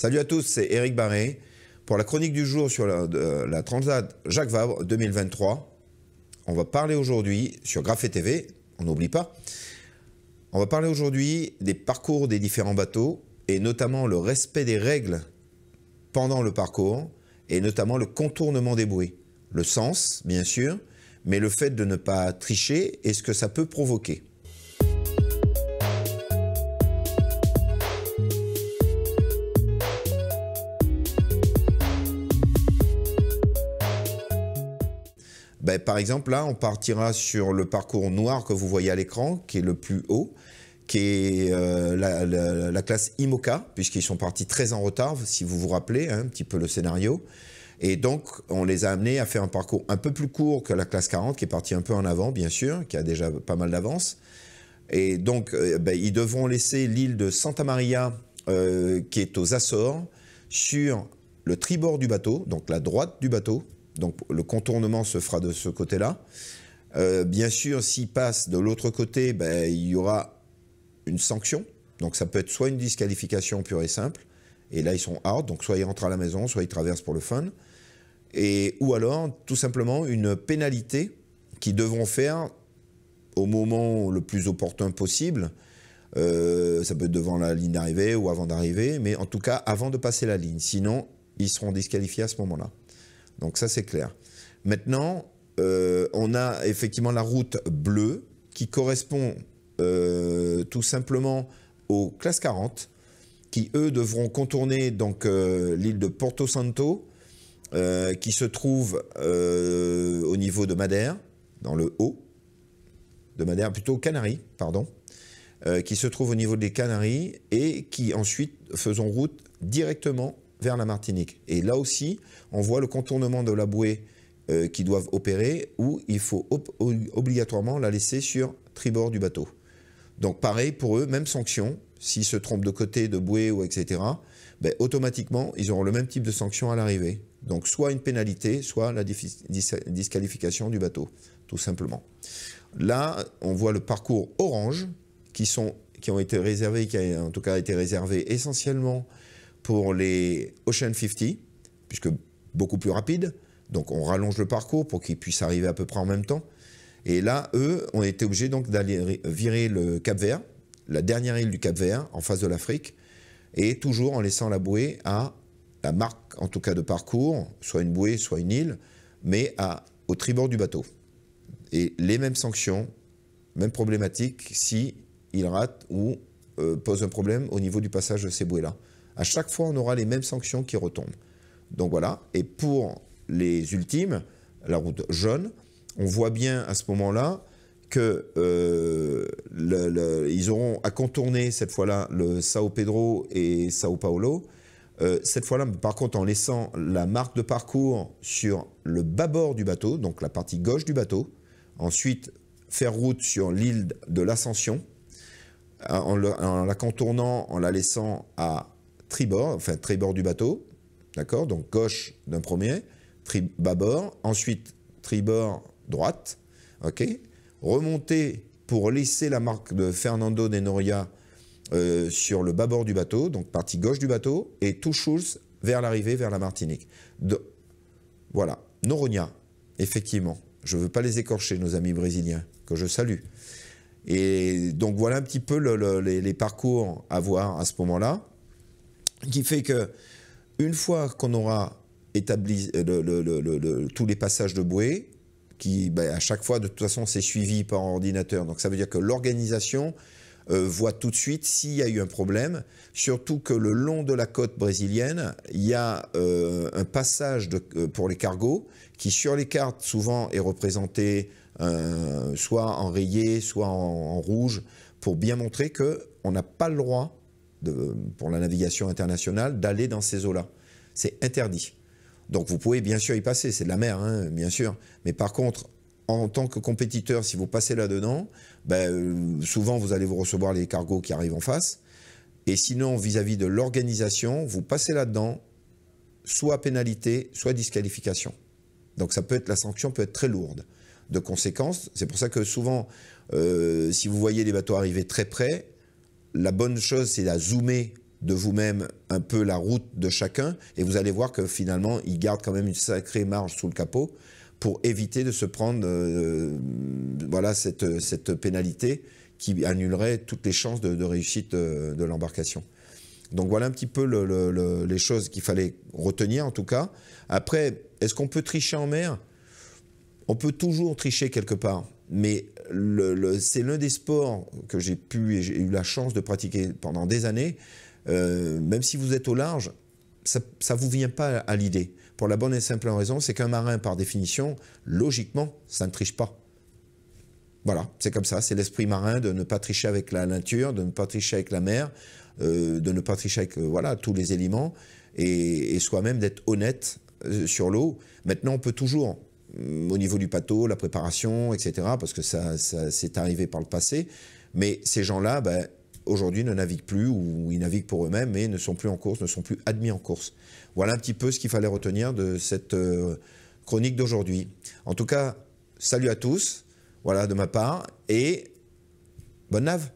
Salut à tous, c'est Eric Barré pour la chronique du jour sur la, Transat Jacques Vabre 2023. On va parler aujourd'hui sur Graphé TV, on n'oublie pas. On va parler aujourd'hui des parcours des différents bateaux et notamment le respect des règles pendant le parcours et notamment le contournement des bruits. Le sens, bien sûr, mais le fait de ne pas tricher et ce que ça peut provoquer. ben, par exemple, là, on partira sur le parcours noir que vous voyez à l'écran, qui est le plus haut, qui est euh, la, classe IMOCA, puisqu'ils sont partis très en retard, si vous vous rappelez hein, un petit peu le scénario. Et donc, on les a amenés à faire un parcours un peu plus court que la classe 40, qui est partie un peu en avant, bien sûr, qui a déjà pas mal d'avance. Et donc, euh, ben, ils devront laisser l'île de Santa Maria, euh, qui est aux Açores, sur le tribord du bateau, donc la droite du bateau, donc le contournement se fera de ce côté-là. Euh, bien sûr, s'ils passe de l'autre côté, ben, il y aura une sanction. Donc ça peut être soit une disqualification pure et simple, et là ils sont hard, donc soit ils rentrent à la maison, soit ils traversent pour le fun, et, ou alors tout simplement une pénalité qu'ils devront faire au moment le plus opportun possible. Euh, ça peut être devant la ligne d'arrivée ou avant d'arriver, mais en tout cas avant de passer la ligne. Sinon, ils seront disqualifiés à ce moment-là. Donc ça, c'est clair. Maintenant, euh, on a effectivement la route bleue qui correspond euh, tout simplement aux classes 40 qui, eux, devront contourner donc euh, l'île de Porto Santo qui se trouve au niveau de Madère, dans le haut de Madère, plutôt Canaries, pardon, qui se trouve au niveau des Canaries et qui ensuite faisons route directement vers la Martinique. Et là aussi, on voit le contournement de la bouée euh, qui doivent opérer, où il faut obligatoirement la laisser sur tribord du bateau. Donc pareil pour eux, même sanction, s'ils se trompent de côté, de bouée, ou etc., ben, automatiquement, ils auront le même type de sanction à l'arrivée. Donc soit une pénalité, soit la disqualification du bateau, tout simplement. Là, on voit le parcours orange, qui, sont, qui ont été réservés, qui a en tout cas été réservé essentiellement pour les Ocean 50, puisque beaucoup plus rapide. Donc on rallonge le parcours pour qu'ils puissent arriver à peu près en même temps. Et là, eux, ont été obligés donc d'aller virer le Cap Vert, la dernière île du Cap Vert, en face de l'Afrique, et toujours en laissant la bouée à la marque, en tout cas de parcours, soit une bouée, soit une île, mais à, au tribord du bateau. Et les mêmes sanctions, même problématique si ils rate ou euh, pose un problème au niveau du passage de ces bouées-là. À chaque fois, on aura les mêmes sanctions qui retombent. Donc voilà. Et pour les ultimes, la route jaune, on voit bien à ce moment-là que euh, auront à contourner cette fois-là le Sao Pedro et Sao Paulo. Euh, cette fois-là, par contre, en laissant la marque de parcours sur le bâbord du bateau, donc la partie gauche du bateau. Ensuite, faire route sur l'île de l'Ascension euh, en, la contournant, en la laissant à tribord, enfin tribord du bateau, d'accord Donc gauche d'un premier, tribord ensuite tribord droite, ok Remonter pour laisser la marque de Fernando de Noria euh, sur le bâbord du bateau, donc partie gauche du bateau, et tout Schulz vers l'arrivée, vers la Martinique. voilà, Noronha, effectivement. Je ne veux pas les écorcher, nos amis brésiliens, que je salue. Et donc voilà un petit peu les, parcours à voir à ce moment-là, qui fait que une fois qu'on aura établi euh, tous les passages de bouée, qui ben, à chaque fois de toute façon c'est suivi par ordinateur, donc ça veut dire que l'organisation euh, voit tout de suite s'il y a eu un problème, surtout que le long de la côte brésilienne, il y a euh, un passage euh, pour les cargos qui sur les cartes souvent est représenté soit en rayé, soit en, rouge, pour bien montrer qu'on n'a pas le droit, pour la navigation internationale, d'aller dans ces eaux-là. C'est interdit. Donc vous pouvez bien sûr y passer, c'est de la mer, hein, bien sûr. Mais par contre, en tant que compétiteur, si vous passez là-dedans, ben, euh, souvent vous allez vous recevoir les cargos qui arrivent en face. Et sinon, vis-à-vis de l'organisation, vous passez là-dedans, soit pénalité, soit disqualification. Donc ça peut être la sanction peut être très lourde de conséquence, C'est pour ça que souvent, euh, si vous voyez les bateaux arriver très près, la bonne chose c'est de zoomer de vous-même un peu la route de chacun et vous allez voir que finalement ils gardent quand même une sacrée marge sous le capot pour éviter de se prendre euh, voilà, cette, pénalité qui annulerait toutes les chances de, réussite euh, de, l'embarcation. Donc voilà un petit peu les choses qu'il fallait retenir en tout cas. Après, est-ce qu'on peut tricher en mer On peut toujours tricher quelque part, mais c'est l'un des sports que j'ai pu et j'ai eu la chance de pratiquer pendant des années. Euh, même si vous êtes au large, ça ne vous vient pas à l'idée. Pour la bonne et simple raison, c'est qu'un marin, par définition, logiquement, ça ne triche pas. Voilà, c'est comme ça, c'est l'esprit marin de ne pas tricher avec la nature, de ne pas tricher avec la mer, euh, de ne pas tricher avec euh, voilà, tous les éléments, et, soi-même d'être honnête euh, sur l'eau. Maintenant, on peut toujours, au niveau du bateau, la préparation, etc., parce que ça, ça c'est arrivé par le passé, mais ces gens-là, ben, aujourd'hui ne naviguent plus ou ils naviguent pour eux-mêmes et ne sont plus en course, ne sont plus admis en course. Voilà un petit peu ce qu'il fallait retenir de cette euh, chronique d'aujourd'hui. En tout cas, salut à tous, voilà de ma part, et bonne nave